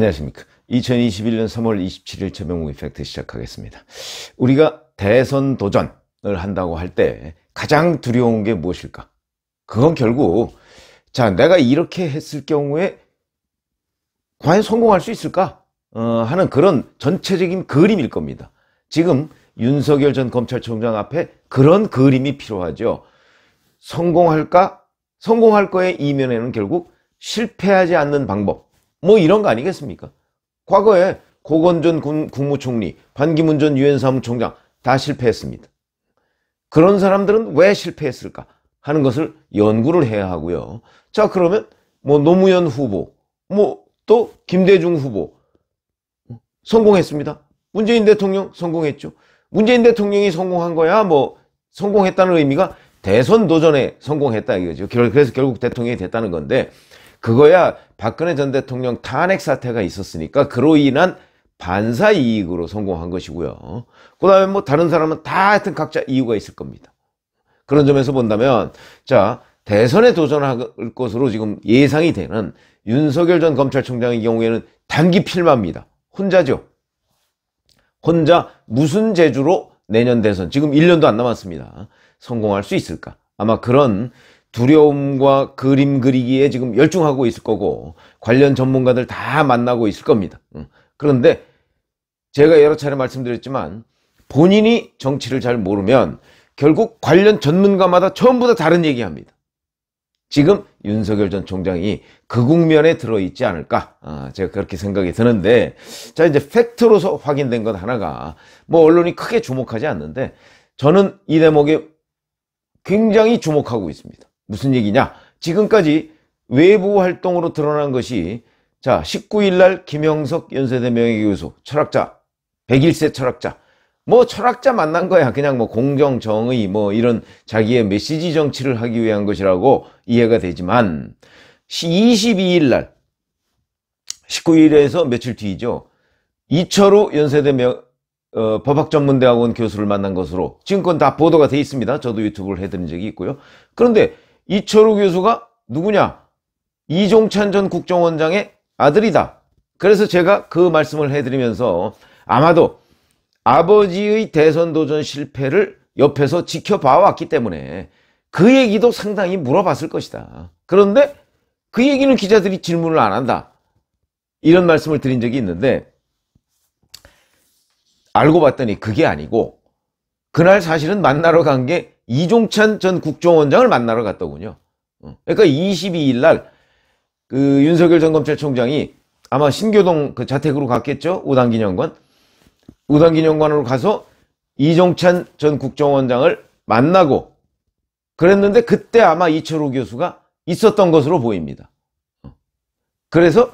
안녕하십니까. 2021년 3월 27일 최명웅 이펙트 시작하겠습니다. 우리가 대선 도전을 한다고 할 때 가장 두려운 게 무엇일까? 그건 결국 자 내가 이렇게 했을 경우에 과연 성공할 수 있을까 어, 하는 그런 전체적인 그림일 겁니다. 지금 윤석열 전 검찰총장 앞에 그런 그림이 필요하죠. 성공할까? 성공할 거에 이면에는 결국 실패하지 않는 방법, 뭐 이런 거 아니겠습니까? 과거에 고건 전 국무총리, 반기문 전 유엔 사무총장 다 실패했습니다. 그런 사람들은 왜 실패했을까 하는 것을 연구를 해야 하고요. 자 그러면 뭐 노무현 후보, 뭐 또 김대중 후보 성공했습니다. 문재인 대통령 성공했죠. 문재인 대통령이 성공한 거야 뭐 성공했다는 의미가 대선 도전에 성공했다 이거죠. 그래서 결국 대통령이 됐다는 건데 그거야 박근혜 전 대통령 탄핵 사태가 있었으니까 그로 인한 반사 이익으로 성공한 것이고요. 그 다음에 뭐 다른 사람은 다 하여튼 각자 이유가 있을 겁니다. 그런 점에서 본다면, 자, 대선에 도전할 것으로 지금 예상이 되는 윤석열 전 검찰총장의 경우에는 단기 필마입니다. 혼자죠. 혼자 무슨 재주로 내년 대선, 지금 1년도 안 남았습니다. 성공할 수 있을까? 아마 그런 두려움과 그림 그리기에 지금 열중하고 있을 거고 관련 전문가들 다 만나고 있을 겁니다. 그런데 제가 여러 차례 말씀드렸지만 본인이 정치를 잘 모르면 결국 관련 전문가마다 전부 다 다른 얘기합니다. 지금 윤석열 전 총장이 그 국면에 들어있지 않을까 아, 제가 그렇게 생각이 드는데 자 이제 팩트로서 확인된 것 하나가 뭐 언론이 크게 주목하지 않는데 저는 이 대목에 굉장히 주목하고 있습니다. 무슨 얘기냐? 지금까지 외부 활동으로 드러난 것이 자 19일 날 김영석 연세대 명예교수 철학자 101세 철학자 뭐 철학자 만난 거야 그냥 뭐 공정 정의 뭐 이런 자기의 메시지 정치를 하기 위한 것이라고 이해가 되지만 22일 날 19일에서 며칠 뒤죠 이철호 연세대 명, 어, 법학전문대학원 교수를 만난 것으로 지금 건 다 보도가 돼 있습니다 저도 유튜브를 해드린 적이 있고요 그런데 이철우 교수가 누구냐? 이종찬 전 국정원장의 아들이다. 그래서 제가 그 말씀을 해드리면서 아마도 아버지의 대선 도전 실패를 옆에서 지켜봐 왔기 때문에 그 얘기도 상당히 물어봤을 것이다. 그런데 그 얘기는 기자들이 질문을 안 한다. 이런 말씀을 드린 적이 있는데 알고 봤더니 그게 아니고 그날 사실은 만나러 간 게 이종찬 전 국정원장을 만나러 갔더군요. 어. 그러니까 22일 날그 윤석열 전 검찰총장이 아마 신교동 그 자택으로 갔겠죠? 우당기념관. 우당기념관으로 가서 이종찬 전 국정원장을 만나고 그랬는데 그때 아마 이철호 교수가 있었던 것으로 보입니다. 어. 그래서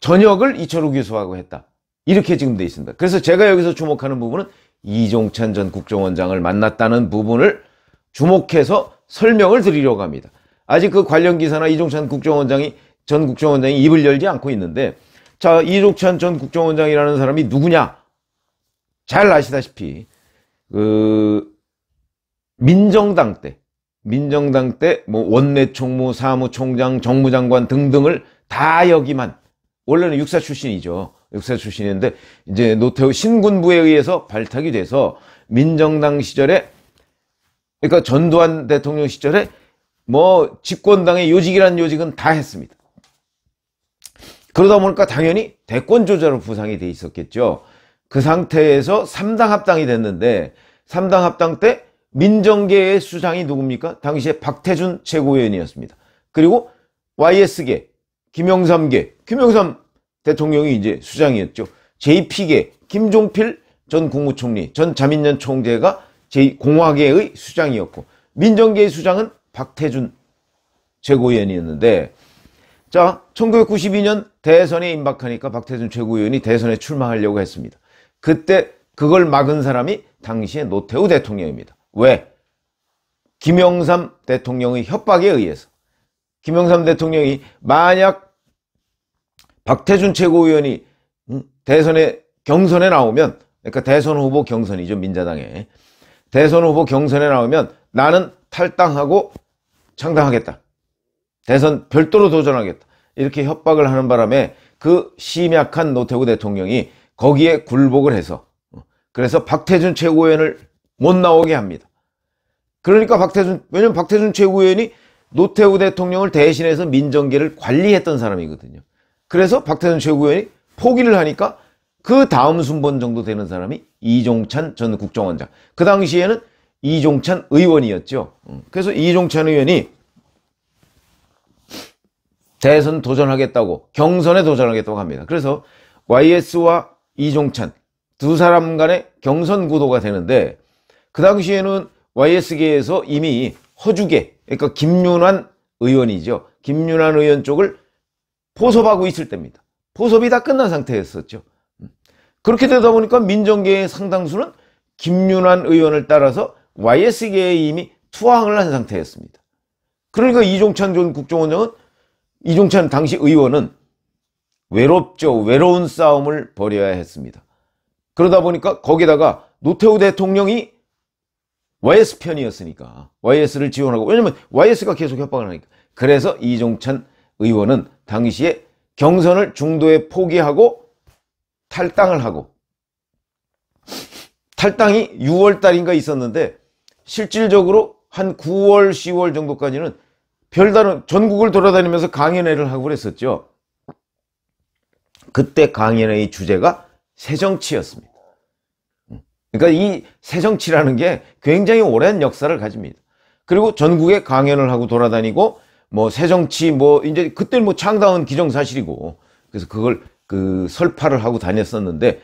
저녁을 이철호 교수하고 했다. 이렇게 지금 돼 있습니다. 그래서 제가 여기서 주목하는 부분은 이종찬 전 국정원장을 만났다는 부분을 주목해서 설명을 드리려고 합니다. 아직 그 관련 기사나 이종찬 국정원장이 전 국정원장이 입을 열지 않고 있는데 자 이종찬 전 국정원장이라는 사람이 누구냐? 잘 아시다시피 그 민정당 때 민정당 때 뭐 원내 총무, 사무총장, 정무장관 등등을 다 여기만 원래는 육사 출신이죠. 역사 출신인데 이제 노태우 신군부에 의해서 발탁이 돼서 민정당 시절에 그러니까 전두환 대통령 시절에 뭐 집권당의 요직이란 요직은 다 했습니다. 그러다 보니까 당연히 대권조자로 부상이 돼 있었겠죠. 그 상태에서 3당 합당이 됐는데 3당 합당 때 민정계의 수장이 누굽니까? 당시에 박태준 최고위원이었습니다. 그리고 YS계, 김영삼계, 김영삼 대통령이 이제 수장이었죠. 제2피계 김종필 전 국무총리, 전 자민련 총재가 제2공화계의 수장이었고 민정계의 수장은 박태준 최고위원이었는데 자 1992년 대선에 임박하니까 박태준 최고위원이 대선에 출마하려고 했습니다. 그때 그걸 막은 사람이 당시의 노태우 대통령입니다. 왜? 김영삼 대통령의 협박에 의해서 김영삼 대통령이 만약 박태준 최고위원이 음, 대선에 경선에 나오면 그러니까 대선 후보 경선이죠 민자당에 대선 후보 경선에 나오면 나는 탈당하고 창당하겠다 대선 별도로 도전하겠다 이렇게 협박을 하는 바람에 그 심약한 노태우 대통령이 거기에 굴복을 해서 그래서 박태준 최고위원을 못 나오게 합니다 그러니까 박태준 왜냐면 박태준 최고위원이 노태우 대통령을 대신해서 민정계를 관리했던 사람이거든요 그래서 박태선 최고위원이 포기를 하니까 그 다음 순번 정도 되는 사람이 이종찬 전 국정원장. 그 당시에는 이종찬 의원이었죠. 음. 그래서 이종찬 의원이 대선 도전하겠다고 경선에 도전하겠다고 합니다. 그래서 YS와 이종찬 두 사람 간의 경선 구도가 되는데 그 당시에는 YS계에서 이미 허주계 그러니까 김윤환 의원이죠. 김윤환 의원 쪽을 포섭하고 있을 때입니다. 포섭이 다 끝난 상태였었죠. 음. 그렇게 되다 보니까 민정계의 상당수는 김윤환 의원을 따라서 YS계에 이미 투항을 한 상태였습니다. 그러니까 이종찬 전 국정원장은 이종찬 당시 의원은 외롭죠. 외로운 싸움을 벌여야 했습니다. 그러다 보니까 거기다가 노태우 대통령이 YS 편이었으니까 YS를 지원하고 왜냐면 YS가 계속 협박을 하니까 그래서 이종찬 의원은 당시에 경선을 중도에 포기하고 탈당을 하고 탈당이 6월 달인가 있었는데 실질적으로 한 9월 10월 정도까지는 별다른 전국을 돌아다니면서 강연회를 하고 그랬었죠. 그때 강연회의 주제가 새정치였습니다. 그러니까 이 새정치라는 게 굉장히 오랜 역사를 가집니다. 그리고 전국에 강연을 하고 돌아다니고 뭐 새정치 뭐 이제 그때 뭐 창당은 기정사실이고 그래서 그걸 그 설파를 하고 다녔었는데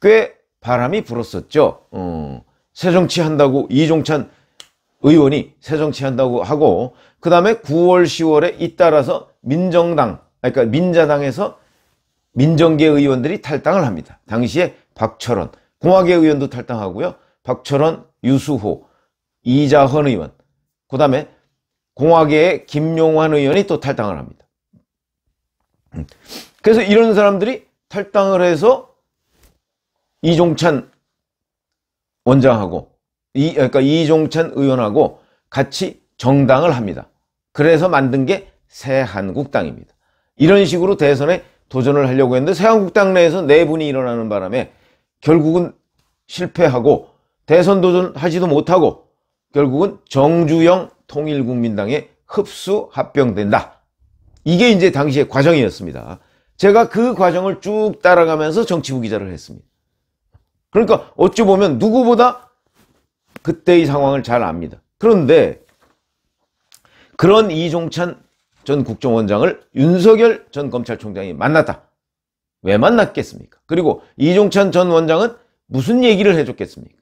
꽤 바람이 불었었죠. 어, 새정치 한다고 이종찬 의원이 새정치 한다고 하고 그 다음에 9월 10월에 잇따라서 민정당 그러니까 민자당에서 민정계 의원들이 탈당을 합니다. 당시에 박철원 공화계 의원도 탈당하고요. 박철원, 유수호, 이자헌 의원 그 다음에 공화계의 김용환 의원이 또 탈당을 합니다. 그래서 이런 사람들이 탈당을 해서 이종찬 원장하고 이, 그러니까 이종찬 의원하고 같이 정당을 합니다. 그래서 만든 게 새한국당입니다. 이런 식으로 대선에 도전을 하려고 했는데 새한국당 내에서 내분이 네 일어나는 바람에 결국은 실패하고 대선 도전하지도 못하고 결국은 정주영 통일국민당에 흡수 합병된다. 이게 이제 당시의 과정이었습니다. 제가 그 과정을 쭉 따라가면서 정치부 기자를 했습니다. 그러니까 어찌 보면 누구보다 그때의 상황을 잘 압니다. 그런데 그런 이종찬 전 국정원장을 윤석열 전 검찰총장이 만났다. 왜 만났겠습니까? 그리고 이종찬 전 원장은 무슨 얘기를 해줬겠습니까?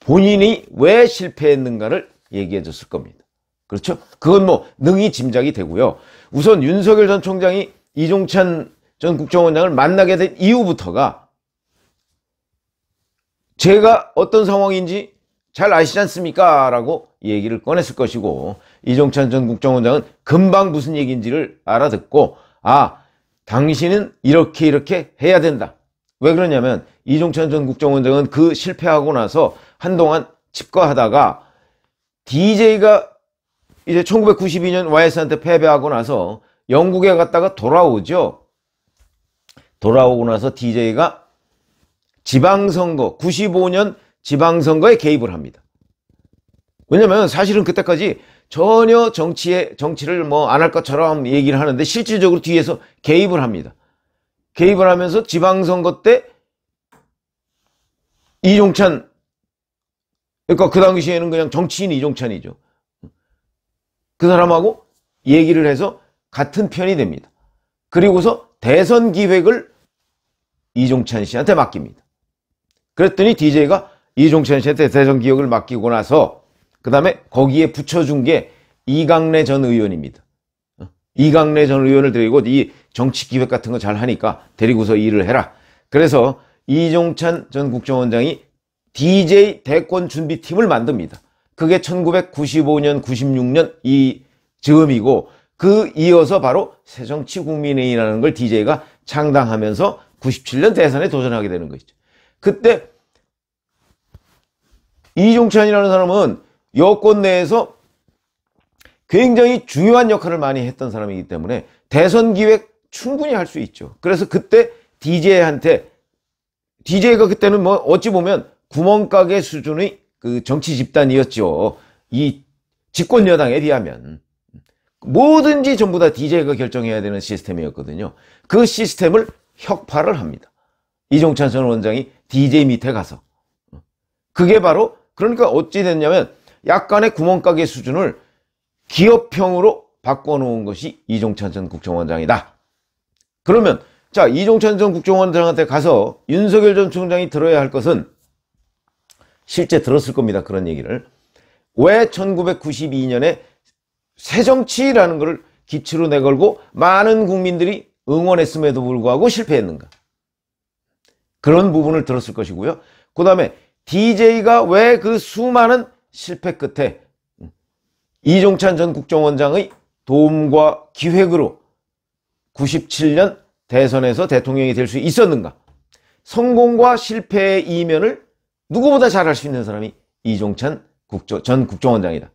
본인이 왜 실패했는가를 얘기해 줬을 겁니다. 그렇죠? 그건 뭐능이 짐작이 되고요. 우선 윤석열 전 총장이 이종찬 전 국정원장을 만나게 된 이후부터가 제가 어떤 상황인지 잘 아시지 않습니까? 라고 얘기를 꺼냈을 것이고 이종찬 전 국정원장은 금방 무슨 얘기인지를 알아듣고 아 당신은 이렇게 이렇게 해야 된다. 왜 그러냐면 이종찬 전 국정원장은 그 실패하고 나서 한동안 집과하다가 DJ가 이제 1992년 YS한테 패배하고 나서 영국에 갔다가 돌아오죠. 돌아오고 나서 DJ가 지방선거, 95년 지방선거에 개입을 합니다. 왜냐면 사실은 그때까지 전혀 정치에, 정치를 뭐 안 할 것처럼 얘기를 하는데 실질적으로 뒤에서 개입을 합니다. 개입을 하면서 지방선거 때 이종찬 그러니까 그 당시에는 그냥 정치인 이종찬이죠. 그 사람하고 얘기를 해서 같은 편이 됩니다. 그리고서 대선 기획을 이종찬 씨한테 맡깁니다. 그랬더니 DJ가 이종찬 씨한테 대선 기획을 맡기고 나서 그 다음에 거기에 붙여준 게 이강래 전 의원입니다. 이강래 전 의원을 데리고 이 정치 기획 같은 거 잘 하니까 데리고서 일을 해라. 그래서 이종찬 전 국정원장이 DJ 대권 준비팀을 만듭니다. 그게 1995년, 96년 이 즈음이고 그 이어서 바로 새정치국민회의라는 걸 DJ가 창당하면서 97년 대선에 도전하게 되는 것이죠. 그때 이종찬이라는 사람은 여권 내에서 굉장히 중요한 역할을 많이 했던 사람이기 때문에 대선 기획 충분히 할 수 있죠. 그래서 그때 DJ한테 DJ가 그때는 뭐 어찌 보면 구멍가게 수준의 그 정치 집단이었죠. 이 집권 여당에 비하면 뭐든지 전부 다 DJ가 결정해야 되는 시스템이었거든요. 그 시스템을 혁파를 합니다. 이종찬 전 원장이 DJ 밑에 가서 그게 바로 그러니까 어찌 됐냐면 약간의 구멍가게 수준을 기업형으로 바꿔놓은 것이 이종찬 전 국정원장이다. 그러면 자 이종찬 전 국정원장한테 가서 윤석열 전 총장이 들어야 할 것은 실제 들었을 겁니다. 그런 얘기를. 왜 1992년에 새정치라는 걸 기치로 내걸고 많은 국민들이 응원했음에도 불구하고 실패했는가. 그런 부분을 들었을 것이고요. 그 다음에 DJ가 왜 그 수많은 실패 끝에 이종찬 전 국정원장의 도움과 기획으로 97년 대선에서 대통령이 될 수 있었는가. 성공과 실패의 이면을 누구보다 잘할 수 있는 사람이 이종찬 국조, 전 국정원장이다.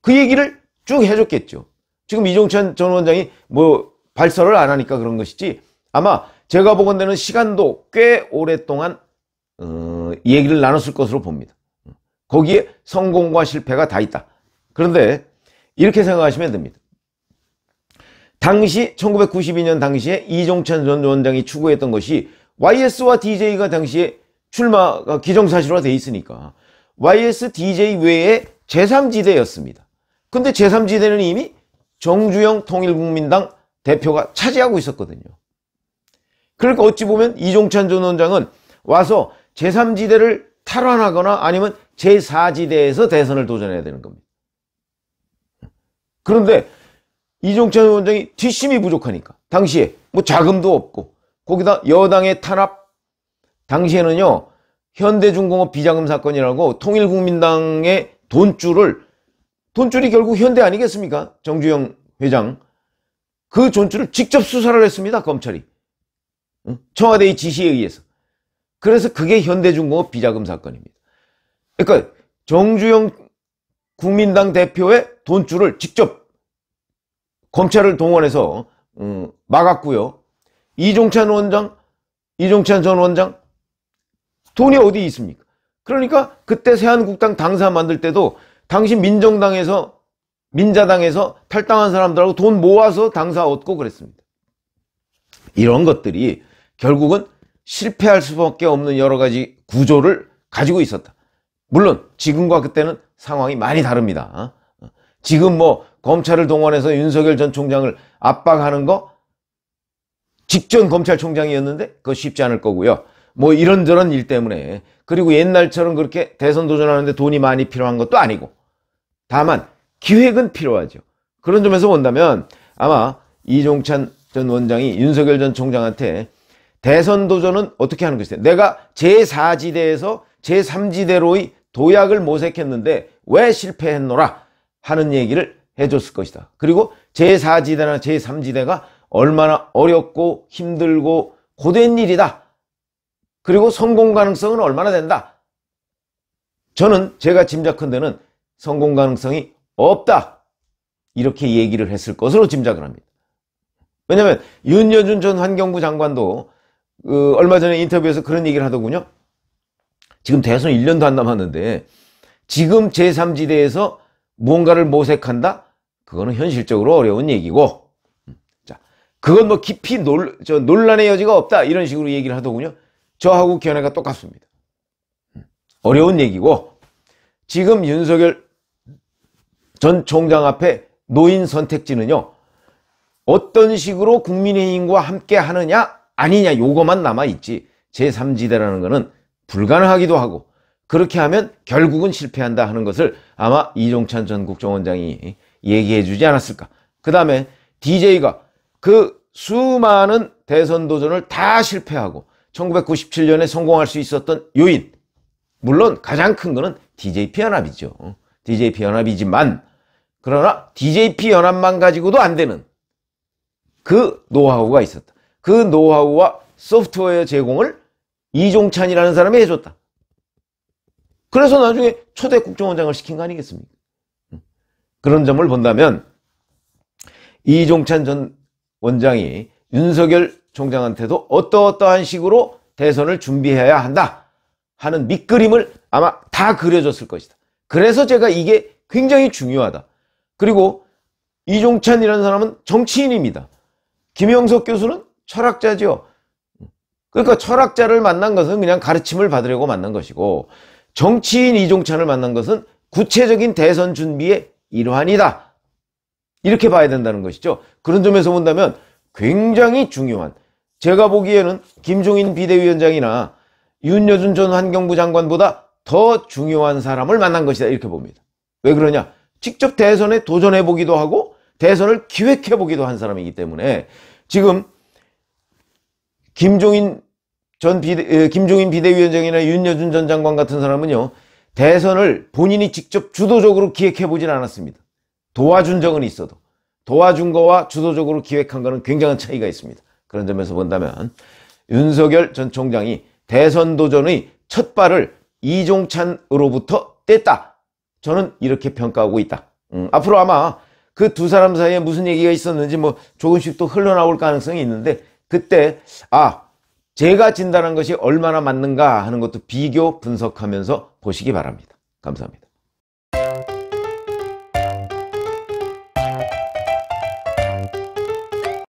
그 얘기를 쭉 해줬겠죠. 지금 이종찬 전 원장이 뭐 발설을 안 하니까 그런 것이지 아마 제가 보건대는 시간도 꽤 오랫동안 어, 얘기를 나눴을 것으로 봅니다. 거기에 성공과 실패가 다 있다. 그런데 이렇게 생각하시면 됩니다. 당시 1992년 당시에 이종찬 전 원장이 추구했던 것이 YS와 DJ가 당시에 출마가 기정사실화 돼 있으니까 YSDJ 외에 제3지대였습니다. 근데 제3지대는 이미 정주영 통일국민당 대표가 차지하고 있었거든요. 그러니까 어찌 보면 이종찬 전 원장은 와서 제3지대를 탈환하거나 아니면 제4지대에서 대선을 도전해야 되는 겁니다. 그런데 이종찬 원장이 뒷심이 부족하니까 당시에 뭐 자금도 없고 거기다 여당의 탄압 당시에는요 현대중공업 비자금 사건이라고 통일국민당의 돈줄을 돈줄이 결국 현대 아니겠습니까? 정주영 회장 그 돈줄을 직접 수사를 했습니다 검찰이 청와대의 지시에 의해서 그래서 그게 현대중공업 비자금 사건입니다. 그러니까 정주영 국민당 대표의 돈줄을 직접 검찰을 동원해서 음, 막았고요. 이종찬 원장, 이종찬 전 원장 돈이 어디 있습니까? 그러니까 그때 새한국당 당사 만들 때도 당시 민정당에서 민자당에서 탈당한 사람들하고 돈 모아서 당사 얻고 그랬습니다. 이런 것들이 결국은 실패할 수밖에 없는 여러 가지 구조를 가지고 있었다. 물론 지금과 그때는 상황이 많이 다릅니다. 지금 뭐 검찰을 동원해서 윤석열 전 총장을 압박하는 거 직전 검찰총장이었는데 그거 쉽지 않을 거고요. 뭐 이런저런 일 때문에 그리고 옛날처럼 그렇게 대선 도전하는데 돈이 많이 필요한 것도 아니고 다만 기획은 필요하죠. 그런 점에서 본다면 아마 이종찬 전 원장이 윤석열 전 총장한테 대선 도전은 어떻게 하는 것이냐. 내가 제4지대에서 제3지대로의 도약을 모색했는데 왜 실패했노라 하는 얘기를 해줬을 것이다. 그리고 제4지대나 제3지대가 얼마나 어렵고 힘들고 고된 일이다. 그리고 성공 가능성은 얼마나 된다? 저는 제가 짐작한데는 성공 가능성이 없다. 이렇게 얘기를 했을 것으로 짐작을 합니다. 왜냐하면 윤여준 전 환경부 장관도 그 얼마 전에 인터뷰에서 그런 얘기를 하더군요. 지금 대선 1년도 안 남았는데 지금 제3지대에서 무언가를 모색한다? 그거는 현실적으로 어려운 얘기고 자 그건 뭐 깊이 논, 논란의 여지가 없다 이런 식으로 얘기를 하더군요. 저하고 견해가 똑같습니다. 어려운 얘기고 지금 윤석열 전 총장 앞에 노인 선택지는요. 어떤 식으로 국민의힘과 함께 하느냐 아니냐 요거만 남아있지 제3지대라는 거는 불가능하기도 하고 그렇게 하면 결국은 실패한다 하는 것을 아마 이종찬 전 국정원장이 얘기해 주지 않았을까. 그 다음에 DJ가 그 수많은 대선 도전을 다 실패하고 1997년에 성공할 수 있었던 요인 물론 가장 큰 거는 DJP 연합이죠. DJP 연합이지만 그러나 DJP 연합만 가지고도 안 되는 그 노하우가 있었다. 그 노하우와 소프트웨어 제공을 이종찬이라는 사람이 해줬다. 그래서 나중에 초대 국정원장을 시킨 거 아니겠습니까? 그런 점을 본다면 이종찬 전 원장이 윤석열 총장한테도 어떠어떠한 식으로 대선을 준비해야 한다 하는 밑그림을 아마 다 그려줬을 것이다. 그래서 제가 이게 굉장히 중요하다. 그리고 이종찬이라는 사람은 정치인입니다. 김영석 교수는 철학자죠 그러니까 철학자를 만난 것은 그냥 가르침을 받으려고 만난 것이고 정치인 이종찬을 만난 것은 구체적인 대선 준비의 일환이다. 이렇게 봐야 된다는 것이죠. 그런 점에서 본다면 굉장히 중요한 제가 보기에는 김종인 비대위원장이나 윤여준 전 환경부 장관보다 더 중요한 사람을 만난 것이다 이렇게 봅니다. 왜 그러냐? 직접 대선에 도전해보기도 하고 대선을 기획해보기도 한 사람이기 때문에 지금 김종인 전 비대, 김종인 비대위원장이나 윤여준 전 장관 같은 사람은요 대선을 본인이 직접 주도적으로 기획해보진 않았습니다. 도와준 적은 있어도 도와준 거와 주도적으로 기획한 거는 굉장한 차이가 있습니다. 그런 점에서 본다면 윤석열 전 총장이 대선 도전의 첫 발을 이종찬으로부터 뗐다. 저는 이렇게 평가하고 있다. 음, 앞으로 아마 그 두 사람 사이에 무슨 얘기가 있었는지 뭐 조금씩 또 흘러나올 가능성이 있는데 그때 아 제가 진단한 것이 얼마나 맞는가 하는 것도 비교 분석하면서 보시기 바랍니다. 감사합니다.